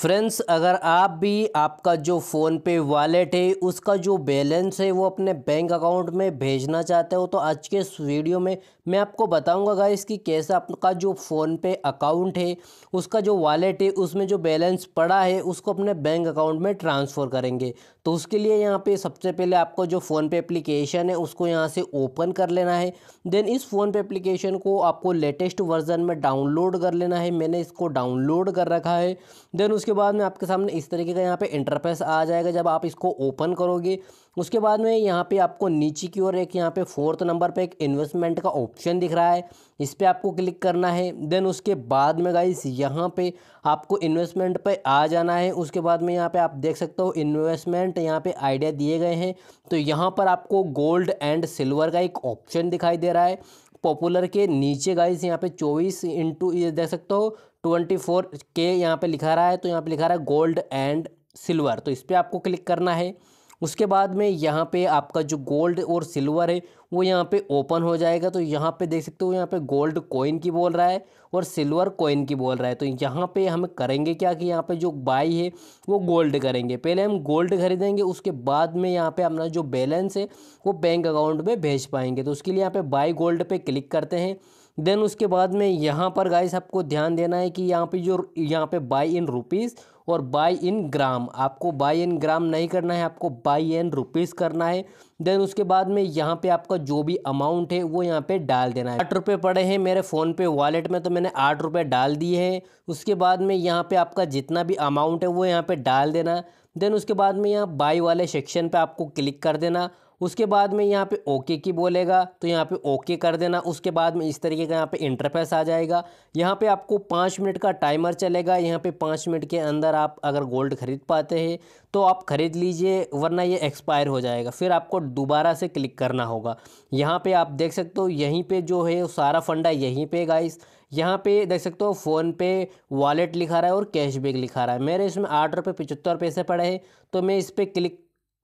friends अगर आप भी आपका जो फ़ोन पे वॉलेट है उसका जो बैलेंस है वो अपने बैंक अकाउंट में भेजना चाहते हो तो आज के इस वीडियो में मैं आपको बताऊंगा गाइस कि कैसे आपका जो फ़ोन पे अकाउंट है उसका जो वॉलेट है उसमें जो बैलेंस पड़ा है उसको अपने बैंक अकाउंट में ट्रांसफ़र करेंगे तो उसके लिए यहाँ पर सबसे पहले आपको जो फ़ोनपे अप्लीकेशन है उसको यहाँ से ओपन कर लेना है देन इस फ़ोन पे को आपको लेटेस्ट वर्जन में डाउनलोड कर लेना है मैंने इसको डाउनलोड कर रखा है देन उसके उसके बाद में आपके सामने इस तरीके का यहाँ पे इंटरफेस आ जाएगा जब आप इसको ओपन करोगे उसके बाद में यहाँ पे आपको नीचे की ओर एक यहाँ पे फोर्थ नंबर पे एक इन्वेस्टमेंट का ऑप्शन दिख रहा है इस पर आपको क्लिक करना है देन उसके बाद में गाइस यहाँ पे आपको इन्वेस्टमेंट पे आ जाना है उसके बाद में यहाँ पे आप देख सकते हो इन्वेस्टमेंट यहाँ पे आइडिया दिए गए हैं तो यहाँ पर आपको गोल्ड एंड सिल्वर का एक ऑप्शन दिखाई दे रहा है पॉपुलर के नीचे गाइस यहाँ पे चौबीस इंटू ये देख सकते हो ट्वेंटी फोर के यहाँ पे लिखा रहा है तो यहाँ पे लिखा रहा है गोल्ड एंड सिल्वर तो इस पर आपको क्लिक करना है उसके बाद में यहाँ पे आपका जो गोल्ड और सिल्वर है वो यहाँ पे ओपन हो जाएगा तो यहाँ पे देख सकते हो यहाँ पे गोल्ड कॉइन की बोल रहा है और सिल्वर कॉइन की बोल रहा है तो यहाँ पे हम करेंगे क्या कि यहाँ पे जो बाई है वो गोल्ड करेंगे पहले हम गोल्ड खरीदेंगे उसके बाद में यहाँ पे अपना जो बैलेंस है वो बैंक अकाउंट में भेज पाएंगे तो उसके लिए यहाँ पे बाई गोल्ड पर क्लिक करते हैं देन उसके बाद में यहाँ पर गाइस आपको ध्यान देना है कि यहाँ पे जो यहाँ पे बाई इन रुपीज़ और बाई इन ग्राम आपको बाई इन ग्राम नहीं करना है आपको बाई इन रुपीज़ करना है देन उसके बाद में यहाँ पे आपका जो भी अमाउंट है वो यहाँ पे डाल देना है आठ रुपये पड़े हैं मेरे फ़ोन पे वॉलेट में तो मैंने आठ रुपये डाल दिए हैं उसके बाद में यहाँ पे आपका जितना भी अमाउंट है वो यहाँ पे डाल देना देन उसके बाद में यहाँ बाई वाले सेक्शन पे आपको क्लिक कर देना उसके बाद में यहाँ पे ओके की बोलेगा तो यहाँ पे ओके कर देना उसके बाद में इस तरीके का यहाँ पे इंटरफेस आ जाएगा यहाँ पे आपको पाँच मिनट का टाइमर चलेगा यहाँ पे पाँच मिनट के अंदर आप अगर गोल्ड खरीद पाते हैं तो आप ख़रीद लीजिए वरना ये एक्सपायर हो जाएगा फिर आपको दोबारा से क्लिक करना होगा यहाँ पर आप देख सकते हो यहीं पर जो है सारा फंडा यहीं पर गाइस यहाँ पे देख सकते हो फ़ोन पे वॉलेट लिखा रहा है और कैशबैक लिखा रहा है मेरे इसमें आठ रुपये पचहत्तर पैसे पड़े हैं तो मैं इस पर क्लिक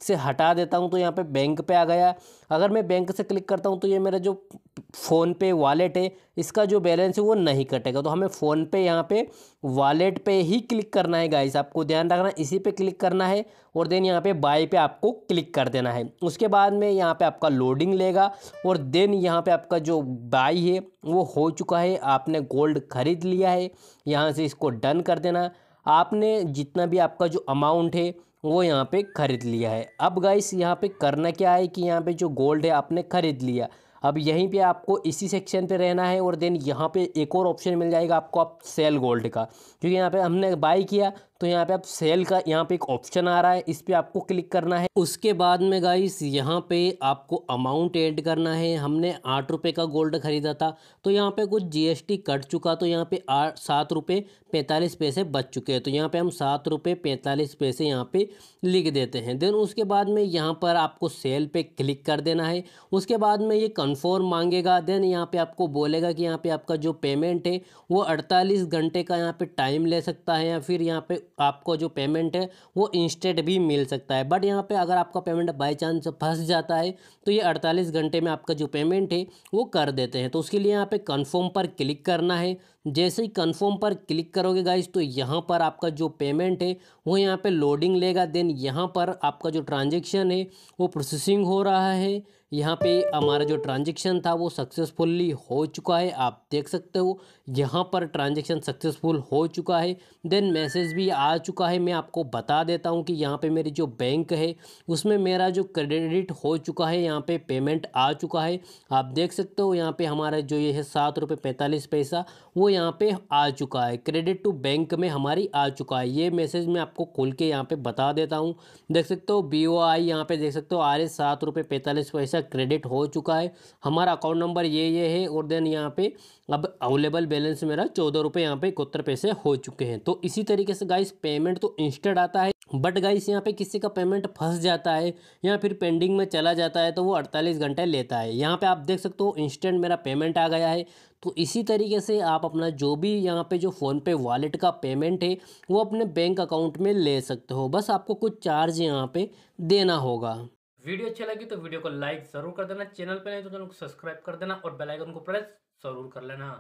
से हटा देता हूँ तो यहाँ पे बैंक पे आ गया अगर मैं बैंक से क्लिक करता हूँ तो ये मेरा जो फ़ोन पे वॉलेट है इसका जो बैलेंस है वो नहीं कटेगा तो हमें फ़ोन पे यहाँ पे वॉलेट पे ही क्लिक करना है गाइस आपको ध्यान रखना इसी पे क्लिक करना है और देन यहाँ पे बाई पे आपको क्लिक कर देना है उसके बाद में यहाँ पे आपका लोडिंग लेगा और देन यहाँ पे आपका जो बाई है वो हो चुका है आपने गोल्ड ख़रीद लिया है यहाँ से इसको डन कर देना आपने जितना भी आपका जो अमाउंट है वो यहाँ पे ख़रीद लिया है अब गाइस यहाँ पे करना क्या है कि यहाँ पे जो गोल्ड है आपने ख़रीद लिया अब यहीं पे आपको इसी सेक्शन पे रहना है और देन यहाँ पे एक और ऑप्शन मिल जाएगा आपको आप सेल गोल्ड का क्योंकि यहाँ पे हमने बाई किया तो यहाँ पे आप सेल का यहाँ पे एक ऑप्शन आ रहा है इस पर आपको क्लिक करना है उसके बाद में गाइस यहाँ पे आपको अमाउंट ऐड करना है हमने आठ रुपये का गोल्ड खरीदा था तो यहाँ पे कुछ जीएसटी कट चुका तो यहाँ पे आठ सात रुपये पैंतालीस पैसे बच चुके हैं तो यहाँ पे हम सात रुपये पैंतालीस पैसे यहाँ पर लिख देते हैं देन उसके बाद में यहाँ पर आपको सेल पर क्लिक कर देना है उसके बाद में ये कन्फर्म मांगेगा देन यहाँ पर आपको बोलेगा कि यहाँ पर आपका जो पेमेंट है वो अड़तालीस घंटे का यहाँ पर टाइम ले सकता है या फिर यहाँ पर आपको जो पेमेंट है वो इंस्टेंट भी मिल सकता है बट यहाँ पे अगर आपका पेमेंट बाई चांस फंस जाता है तो ये 48 घंटे में आपका जो पेमेंट है वो कर देते हैं तो उसके लिए यहाँ पे कंफर्म पर क्लिक करना है जैसे ही कंफर्म पर क्लिक करोगे गाइज तो यहाँ पर आपका जो पेमेंट है वो यहाँ पर लोडिंग लेगा देन यहाँ पर आपका जो ट्रांजेक्शन है वो प्रोसेसिंग हो रहा है यहाँ पे हमारा जो ट्रांजेक्शन था वो सक्सेसफुल्ली हो चुका है आप देख सकते हो यहाँ पर ट्रांजेक्शन सक्सेसफुल हो चुका है देन मैसेज भी आ चुका है मैं आपको बता देता हूँ कि यहाँ पे मेरी जो बैंक है उसमें मेरा जो क्रेडिट हो चुका है यहाँ पे पेमेंट आ चुका है आप देख सकते हो यहाँ पे हमारा जो ये है सात रुपये पैंतालीस पैसा वो यहाँ पे आ चुका है क्रेडिट टू बैंक में हमारी आ चुका है ये मैसेज मैं आपको खोल के यहाँ पर बता देता हूँ देख सकते हो बी ओ आई यहाँ पे देख सकते हो आ रहे सात रुपये पैंतालीस पैसा क्रेडिट हो चुका है हमारा अकाउंट नंबर ये ये है और देन यहाँ पे अब अवेलेबल बैलेंस मेरा चौदह रुपये यहाँ पे इकहत्तर पैसे हो चुके हैं तो इसी तरीके से गाइस पेमेंट तो इंस्टेंट आता है बट गाइस यहाँ पे किसी का पेमेंट फंस जाता है या फिर पेंडिंग में चला जाता है तो वो 48 घंटे लेता है यहाँ पे आप देख सकते हो इंस्टेंट मेरा पेमेंट आ गया है तो इसी तरीके से आप अपना जो भी यहाँ पे जो फ़ोनपे वॉलेट का पेमेंट है वो अपने बैंक अकाउंट में ले सकते हो बस आपको कुछ चार्ज यहाँ पे देना होगा वीडियो अच्छी लगी तो वीडियो को लाइक जरूर कर देना चैनल पर नहीं तो चैनल को सब्सक्राइब कर देना और बेलाइकन को प्रेस जरूर कर लेना